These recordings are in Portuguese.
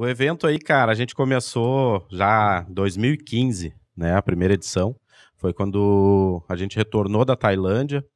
O evento aí, cara, a gente começou já 2015, né? A primeira edição. Foi quando a gente retornou da Tailândia.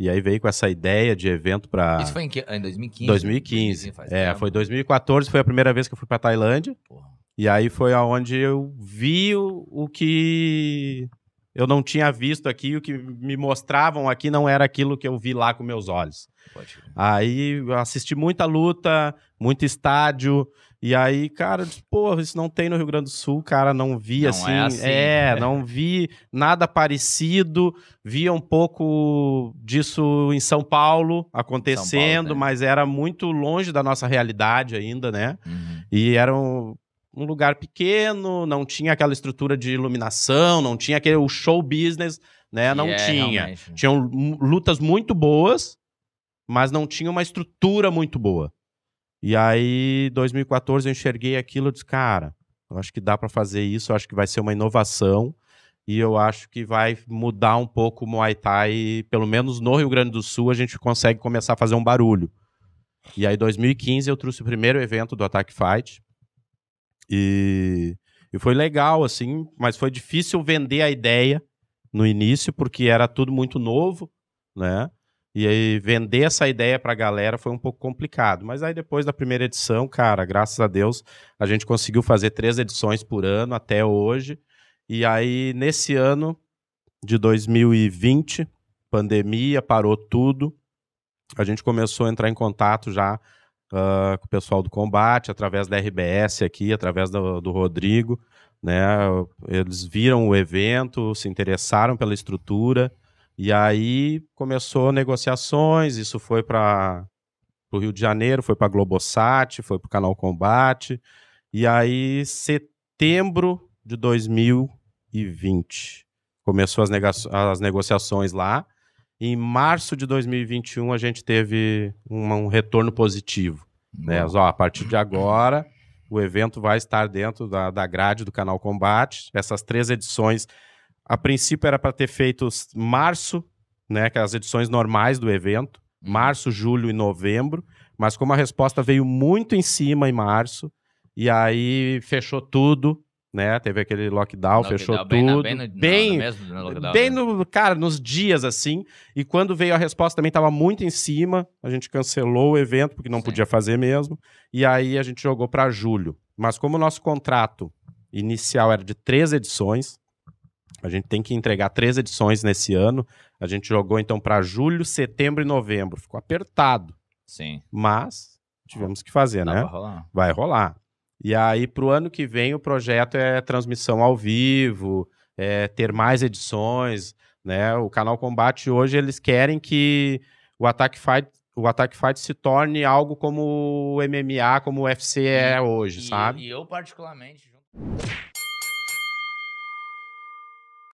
E aí veio com essa ideia de evento para. Isso foi em, que... em 2015? 2015. 2015 é, tempo. foi 2014, foi a primeira vez que eu fui para Tailândia. Porra. E aí foi aonde eu vi o, o que eu não tinha visto aqui, o que me mostravam aqui não era aquilo que eu vi lá com meus olhos. Pode. Aí assisti muita luta, muito estádio, e aí, cara, eu disse, pô, isso não tem no Rio Grande do Sul, cara, não vi não é assim, é assim. É, né? não vi nada parecido. Via um pouco disso em São Paulo acontecendo, São Paulo, né? mas é. era muito longe da nossa realidade ainda, né? Uhum. E era um, um lugar pequeno, não tinha aquela estrutura de iluminação, não tinha aquele show business, né? Que não é, tinha. Realmente. Né? Tinham lutas muito boas, mas não tinha uma estrutura muito boa. E aí, 2014, eu enxerguei aquilo e disse, cara, eu acho que dá para fazer isso, eu acho que vai ser uma inovação e eu acho que vai mudar um pouco o Muay Thai, pelo menos no Rio Grande do Sul a gente consegue começar a fazer um barulho. E aí, 2015, eu trouxe o primeiro evento do Attack Fight e, e foi legal, assim, mas foi difícil vender a ideia no início, porque era tudo muito novo, né? E aí vender essa ideia para a galera foi um pouco complicado. Mas aí depois da primeira edição, cara, graças a Deus, a gente conseguiu fazer três edições por ano até hoje. E aí nesse ano de 2020, pandemia, parou tudo. A gente começou a entrar em contato já uh, com o pessoal do combate, através da RBS aqui, através do, do Rodrigo. Né? Eles viram o evento, se interessaram pela estrutura e aí começou negociações, isso foi para o Rio de Janeiro, foi para a Globosat, foi para o Canal Combate. E aí, setembro de 2020, começou as, as negociações lá. Em março de 2021, a gente teve um, um retorno positivo. Né? Mas, ó, a partir de agora, o evento vai estar dentro da, da grade do Canal Combate. Essas três edições a princípio era para ter feito março, né, que as edições normais do evento, uhum. março, julho e novembro, mas como a resposta veio muito em cima em março, e aí fechou tudo, né? Teve aquele lockdown, lockdown fechou bem tudo. Na, bem, no, bem, no, mesmo, no bem né? no, cara, nos dias assim. E quando veio a resposta também estava muito em cima. A gente cancelou o evento porque não Sim. podia fazer mesmo. E aí a gente jogou para julho. Mas como o nosso contrato inicial era de três edições, a gente tem que entregar três edições nesse ano. A gente jogou então para julho, setembro e novembro. Ficou apertado. Sim. Mas tivemos que fazer, né? Vai rolar. Vai rolar. E aí, para o ano que vem, o projeto é transmissão ao vivo, é ter mais edições, né? O canal Combate hoje eles querem que o Attack Fight o Attack Fight se torne algo como o MMA, como o UFC é hoje, e, sabe? E eu particularmente.